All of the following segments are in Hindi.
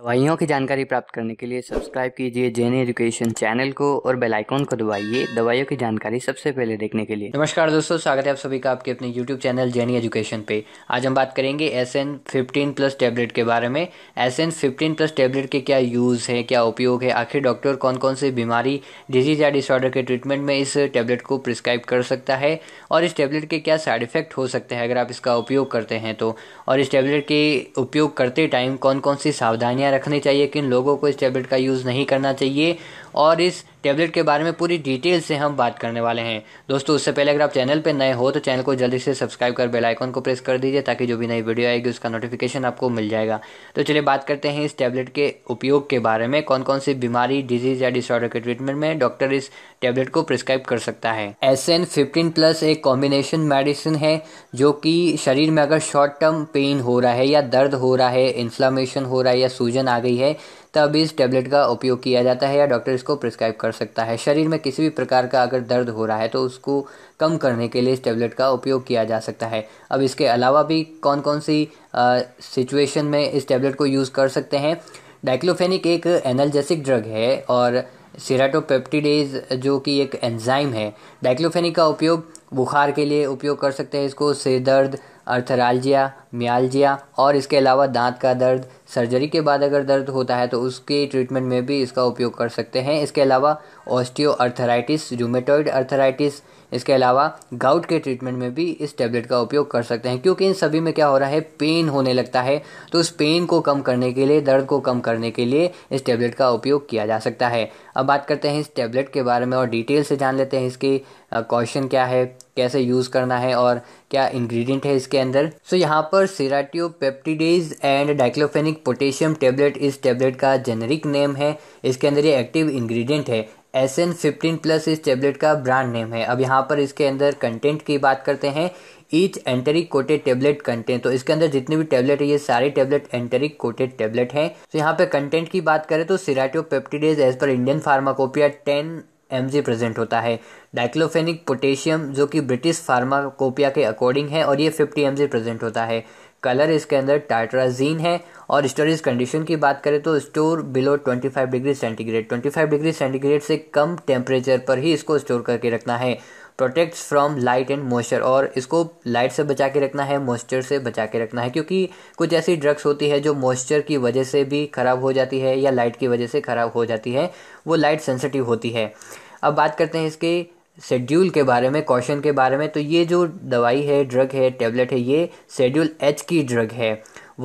दवाइयों की जानकारी प्राप्त करने के लिए सब्सक्राइब कीजिए जेन एजुकेशन चैनल को और बेल आइकॉन को दबाइए दवाइयों की जानकारी सबसे पहले देखने के लिए नमस्कार दोस्तों स्वागत है आप सभी का आपके अपने यूट्यूब चैनल जेन एजुकेशन पे आज हम बात करेंगे S N fifteen plus tablet के बारे में S N fifteen plus tablet के क्या यूज़ है क्या उपयोग है आखिर डॉक्टर कौन कौन सी बीमारी डिजीज या डिसऑर्डर के ट्रीटमेंट में इस टेबलेट को प्रिस्क्राइब कर सकता है और इस टेबलेट के क्या साइड इफेक्ट हो सकते हैं अगर आप इसका उपयोग करते हैं तो और इस टेबलेट के उपयोग करते टाइम कौन कौन सी सावधानियाँ रखनी चाहिए किन लोगों को इस टैबलेट का यूज़ नहीं करना चाहिए और इस टैबलेट के बारे में पूरी डिटेल से हम बात करने वाले हैं दोस्तों उससे पहले अगर आप चैनल पर नए हो तो चैनल को जल्दी से सब्सक्राइब कर बेल आइकन को प्रेस कर दीजिए ताकि जो भी नई वीडियो आएगी उसका नोटिफिकेशन आपको मिल जाएगा तो चलिए बात करते हैं इस टैबलेट के उपयोग के बारे में कौन कौन सी बीमारी डिजीज या डिसऑर्डर के ट्रीटमेंट में डॉक्टर इस टैबलेट को प्रिस्क्राइब कर सकता है एस एन फिफ्टीन प्लस एक कॉम्बिनेशन मेडिसिन है जो कि शरीर में अगर शॉर्ट टर्म पेन हो रहा है या दर्द हो रहा है इन्फ्लामेशन हो रहा है या सूजन आ गई है तब इस टैबलेट का उपयोग किया जाता है या डॉक्टर इसको प्रिस्क्राइब कर सकता है शरीर में किसी भी प्रकार का अगर दर्द हो रहा है तो उसको कम करने के लिए इस टैबलेट का उपयोग किया जा सकता है अब इसके अलावा भी कौन कौन सी सिचुएशन में इस टैबलेट को यूज़ कर सकते हैं डाइक्लोफेनिक एक एनर्जेसिक ड्रग है और सिराटोपेप्टिडेज जो कि एक एंजाइम है डाइक्लोफेनिक का उपयोग बुखार के लिए उपयोग कर सकते हैं इसको सिर दर्द अर्थरालजिया म्यालजिया और इसके अलावा दांत का दर्द सर्जरी के बाद अगर दर्द होता है तो उसके ट्रीटमेंट में भी इसका उपयोग कर सकते हैं इसके अलावा ऑस्टियो अर्थराइटिस रूमेटॉइड अर्थराइटिस इसके अलावा गाउट के ट्रीटमेंट में भी इस टैबलेट का उपयोग कर सकते हैं क्योंकि इन सभी में क्या हो रहा है पेन होने लगता है तो उस पेन को कम करने के लिए दर्द को कम करने के लिए इस टैबलेट का उपयोग किया जा सकता है अब बात करते हैं इस टैबलेट के बारे में और डिटेल से जान लेते हैं इसकी क्वेश्चन क्या है कैसे यूज़ करना है और क्या इंग्रेडिएंट है इसके अंदर सो so, यहाँ पर serratiopeptidase and diclofenac potassium tablet इस टेबलेट का जेनरिक नेम है इसके अंदर ये एक्टिव इंग्रेडिएंट है एस एन फिफ्टीन प्लस इस टेबलेट का ब्रांड नेम है अब यहाँ पर इसके अंदर कंटेंट की बात करते हैं each enteric coated tablet content तो इसके अंदर जितने भी टेबलेट है ये सारे टेबलेट एंटेरिक कोटेड टेबलेट हैं तो यहाँ पे कंटेंट की बात करें तो serratiopeptidase as per Indian pharmacopoeia ten M present होता है डाइक्लोफेनिक पोटेशियम जो कि ब्रिटिश फार्माकोपिया के अकॉर्डिंग है और ये फिफ्टी एम प्रेजेंट होता है कलर इसके अंदर टाइट्राजीन है और स्टोरेज कंडीशन की बात करें तो store below 25 degree centigrade 25 degree centigrade से कम टेम्परेचर पर ही इसको स्टोर करके रखना है protect from light and moisture और इसको लाइट से बचा के रखना है मॉइस्चर से बचा के रखना है क्योंकि कुछ ऐसी ड्रग्स होती है जो मॉइस्चर की वजह से भी ख़राब हो जाती है या लाइट की वजह से ख़राब हो जाती है वो लाइट सेंसिटिव होती है अब बात करते हैं इसके शेड्यूल के बारे में कॉशन के बारे में तो ये जो दवाई है ड्रग है टेबलेट है ये शेड्यूल एच की ड्रग है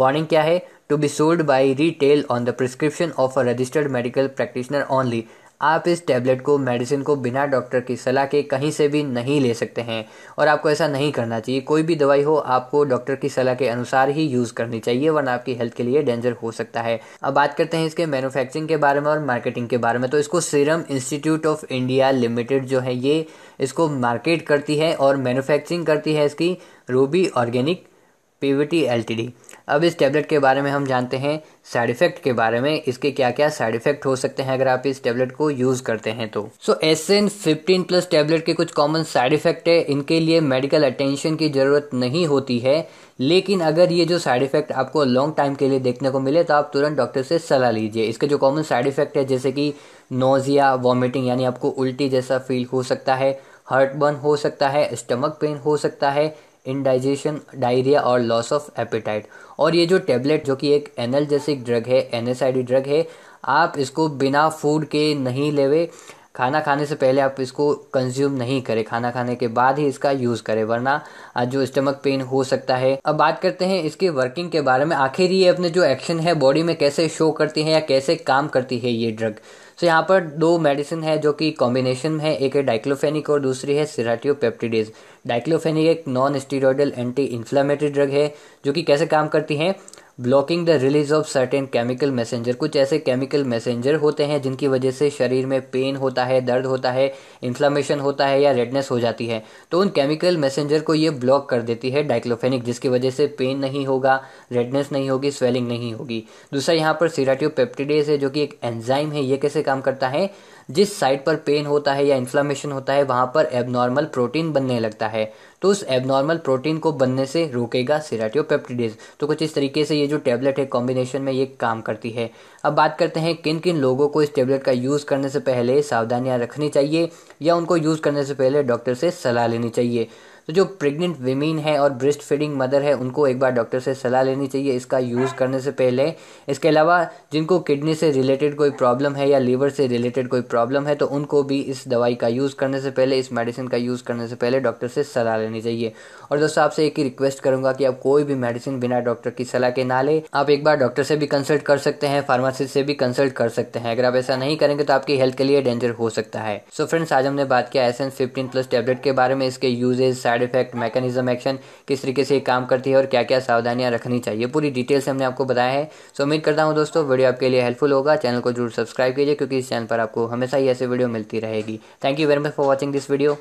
वार्निंग क्या है to be sold by retail on the prescription of a registered medical practitioner only आप इस टैबलेट को मेडिसिन को बिना डॉक्टर की सलाह के कहीं से भी नहीं ले सकते हैं और आपको ऐसा नहीं करना चाहिए कोई भी दवाई हो आपको डॉक्टर की सलाह के अनुसार ही यूज़ करनी चाहिए वरना आपकी हेल्थ के लिए डेंजर हो सकता है अब बात करते हैं इसके मैन्युफैक्चरिंग के बारे में और मार्केटिंग के बारे में तो इसको Serum Institute of India Limited जो है ये इसको मार्केट करती है और मैन्युफैक्चरिंग करती है इसकी रूबी ऑर्गेनिक पीवीटी एलटीडी अब इस टैबलेट के बारे में हम जानते हैं साइड इफ़ेक्ट के बारे में इसके क्या क्या साइड इफ़ेक्ट हो सकते हैं अगर आप इस टैबलेट को यूज़ करते हैं तो so S N fifteen plus tablet के कुछ कॉमन साइड इफ़ेक्ट है इनके लिए मेडिकल अटेंशन की ज़रूरत नहीं होती है लेकिन अगर ये जो साइड इफ़ेक्ट आपको लॉन्ग टाइम के लिए देखने को मिले तो आप तुरंत डॉक्टर से सलाह लीजिए इसके जो कॉमन साइड इफ़ेक्ट है जैसे कि नोज़िया वॉमिटिंग यानी आपको उल्टी जैसा फील हो सकता है हर्ट बर्न हो सकता है स्टमक पेन हो सकता है इनडाइजेशन डायरिया और लॉस ऑफ एपेटाइट और ये जो टेबलेट जो कि एक एनल ड्रग है एन ड्रग है आप इसको बिना फूड के नहीं लेवे खाना खाने से पहले आप इसको कंज्यूम नहीं करें खाना खाने के बाद ही इसका यूज़ करें वरना जो स्टमक पेन हो सकता है अब बात करते हैं इसके वर्किंग के बारे में आखिर ये अपने जो एक्शन है बॉडी में कैसे शो करती है या कैसे काम करती है ये ड्रग सो so, यहाँ पर दो मेडिसिन है जो कि कॉम्बिनेशन है एक है डाइक्लोफेनिक और दूसरी है सिराटियोपेप्टिडेज डाइक्लोफेनिक एक non steroidal anti inflammatory drug है जो कि कैसे काम करती है blocking the release of certain chemical messenger कुछ ऐसे केमिकल मैसेंजर होते हैं जिनकी वजह से शरीर में पेन होता है दर्द होता है इन्फ्लामेशन होता है या रेडनेस हो जाती है तो उन केमिकल मैसेंजर को ये ब्लॉक कर देती है डाइक्लोफेनिक जिसकी वजह से पेन नहीं होगा रेडनेस नहीं होगी स्वेलिंग नहीं होगी दूसरा यहाँ पर सीराटियो पेप्टिडेज है जो कि एक एंजाइम है ये कैसे काम करता है जिस साइड पर पेन होता है या इन्फ्लामेशन होता है वहाँ पर एबनॉर्मल प्रोटीन बनने लगता है तो उस एबनॉर्मल प्रोटीन को बनने से रोकेगा सिराटियोपेप्टिडेज तो कुछ इस तरीके से ये जो टैबलेट है कॉम्बिनेशन में ये काम करती है अब बात करते हैं किन किन लोगों को इस टैबलेट का यूज़ करने से पहले सावधानियाँ रखनी चाहिए या उनको यूज़ करने से पहले डॉक्टर से सलाह लेनी चाहिए तो जो प्रेग्नेंट वीमेन है और ब्रेस्ट फीडिंग मदर है उनको एक बार डॉक्टर से सलाह लेनी चाहिए इसका यूज़ करने से पहले इसके अलावा जिनको किडनी से रिलेटेड कोई प्रॉब्लम है या लीवर से रिलेटेड कोई प्रॉब्लम है तो उनको भी इस दवाई का यूज़ करने से पहले इस मेडिसिन का यूज़ करने से पहले डॉक्टर से सलाह लेनी चाहिए और दोस्तों आपसे एक ही रिक्वेस्ट करूंगा कि आप कोई भी मेडिसिन बिना डॉक्टर की सलाह के ना ले आप एक बार डॉक्टर से भी कंसल्ट कर सकते हैं फार्मासिस्ट से भी कंसल्ट कर सकते हैं अगर आप ऐसा नहीं करेंगे तो आपकी हेल्थ के लिए डेंजर हो सकता है सो so फ्रेंड्स आज हमने बात किया S N fifteen plus tablet के बारे में इसके uses side side effect mechanism action किस तरीके से काम करती है और क्या क्या सावधानियां रखनी चाहिए पूरी डिटेल से हमने आपको बताया है सो उम्मीद करता हूँ दोस्तों वीडियो आपके लिए हेल्पफुल होगा चैनल को जरूर सब्सक्राइब कीजिए क्योंकि इस चैनल पर आपको हमेशा ही ऐसे वीडियो मिलती रहेगी thank you very much for watching this video